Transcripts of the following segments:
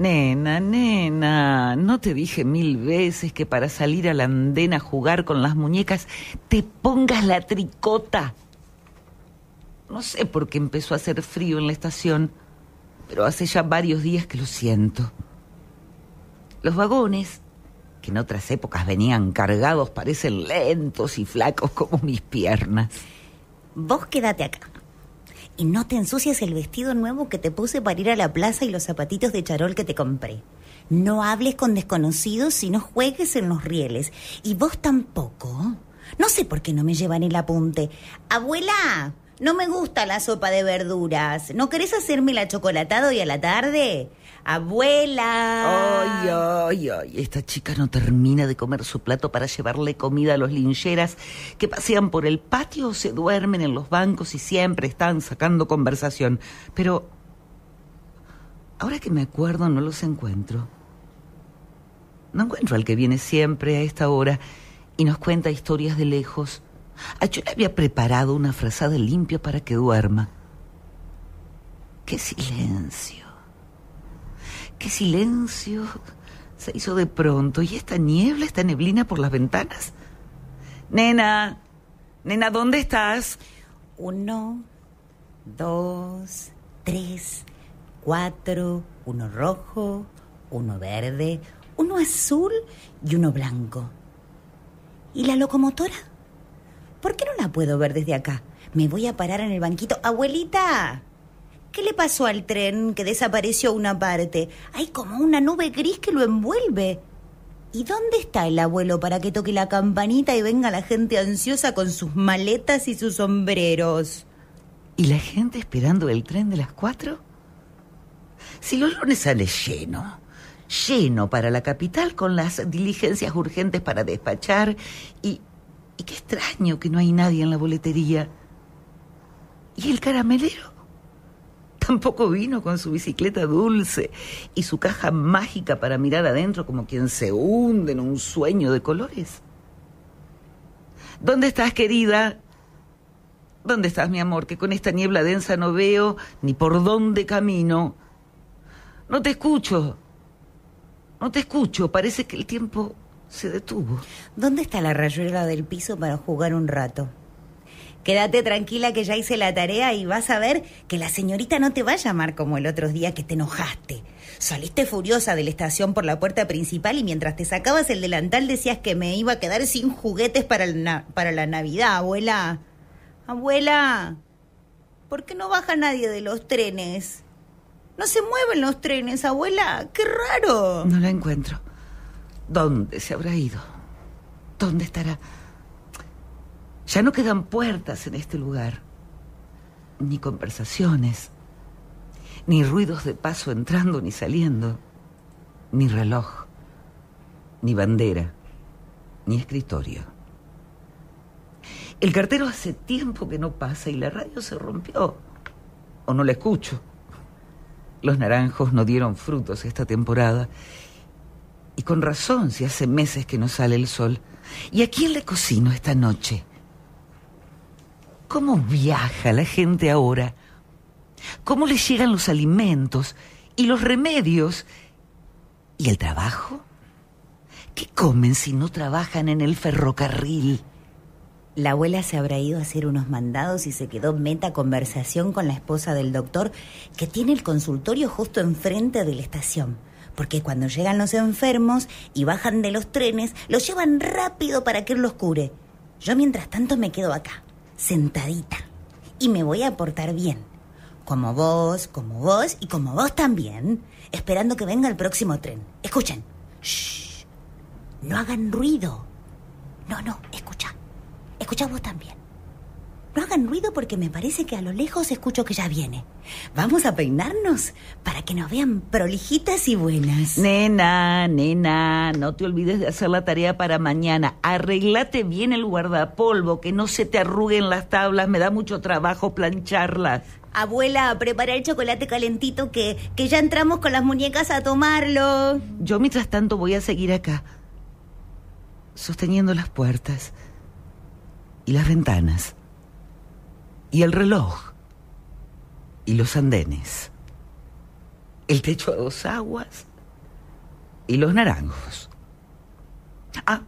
Nena, nena, ¿no te dije mil veces que para salir a la andena a jugar con las muñecas te pongas la tricota? No sé por qué empezó a hacer frío en la estación, pero hace ya varios días que lo siento. Los vagones, que en otras épocas venían cargados, parecen lentos y flacos como mis piernas. Vos quédate acá y no te ensucies el vestido nuevo que te puse para ir a la plaza y los zapatitos de charol que te compré. No hables con desconocidos y no juegues en los rieles. Y vos tampoco. No sé por qué no me llevan el apunte. Abuela, no me gusta la sopa de verduras. ¿No querés hacerme la chocolatada hoy a la tarde? Abuela. Ay, ay, ay. Esta chica no termina de comer su plato para llevarle comida a los lincheras que pasean por el patio, o se duermen en los bancos y siempre están sacando conversación. Pero ahora que me acuerdo no los encuentro. No encuentro al que viene siempre a esta hora y nos cuenta historias de lejos. A ah, había preparado una frazada limpia para que duerma. ¡Qué silencio! qué silencio se hizo de pronto. ¿Y esta niebla, esta neblina por las ventanas? Nena, nena, ¿dónde estás? Uno, dos, tres, cuatro, uno rojo, uno verde, uno azul y uno blanco. ¿Y la locomotora? ¿Por qué no la puedo ver desde acá? Me voy a parar en el banquito. Abuelita, ¿Qué le pasó al tren que desapareció una parte? Hay como una nube gris que lo envuelve. ¿Y dónde está el abuelo para que toque la campanita y venga la gente ansiosa con sus maletas y sus sombreros? ¿Y la gente esperando el tren de las cuatro? Si los lunes sale lleno, lleno para la capital con las diligencias urgentes para despachar y, y qué extraño que no hay nadie en la boletería. ¿Y el caramelero? tampoco vino con su bicicleta dulce y su caja mágica para mirar adentro como quien se hunde en un sueño de colores. ¿Dónde estás, querida? ¿Dónde estás, mi amor? Que con esta niebla densa no veo ni por dónde camino. No te escucho. No te escucho. Parece que el tiempo se detuvo. ¿Dónde está la rayuela del piso para jugar un rato? Quédate tranquila que ya hice la tarea y vas a ver que la señorita no te va a llamar como el otro día que te enojaste. Saliste furiosa de la estación por la puerta principal y mientras te sacabas el delantal decías que me iba a quedar sin juguetes para, la, para la Navidad, abuela. Abuela, ¿por qué no baja nadie de los trenes? No se mueven los trenes, abuela. ¡Qué raro! No la encuentro. ¿Dónde se habrá ido? ¿Dónde estará? Ya no quedan puertas en este lugar, ni conversaciones, ni ruidos de paso entrando ni saliendo, ni reloj, ni bandera, ni escritorio. El cartero hace tiempo que no pasa y la radio se rompió, o no la escucho. Los naranjos no dieron frutos esta temporada, y con razón si hace meses que no sale el sol. ¿Y a quién le cocino esta noche? ¿Cómo viaja la gente ahora? ¿Cómo les llegan los alimentos y los remedios? ¿Y el trabajo? ¿Qué comen si no trabajan en el ferrocarril? La abuela se habrá ido a hacer unos mandados y se quedó meta conversación con la esposa del doctor que tiene el consultorio justo enfrente de la estación. Porque cuando llegan los enfermos y bajan de los trenes, los llevan rápido para que él los cure. Yo mientras tanto me quedo acá sentadita. Y me voy a portar bien. Como vos, como vos y como vos también. Esperando que venga el próximo tren. Escuchen. No hagan ruido. No, no, escucha. Escucha vos también. No hagan ruido porque me parece que a lo lejos escucho que ya viene. Vamos a peinarnos para que nos vean prolijitas y buenas. Nena, nena, no te olvides de hacer la tarea para mañana. Arreglate bien el guardapolvo, que no se te arruguen las tablas. Me da mucho trabajo plancharlas. Abuela, prepara el chocolate calentito que, que ya entramos con las muñecas a tomarlo. Yo mientras tanto voy a seguir acá, sosteniendo las puertas y las ventanas y el reloj y los andenes, el techo a dos aguas y los naranjos. Ah,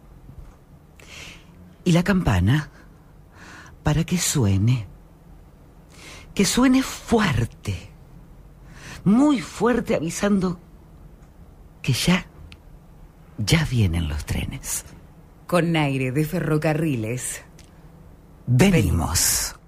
y la campana para que suene, que suene fuerte, muy fuerte avisando que ya, ya vienen los trenes. Con aire de ferrocarriles. Venimos.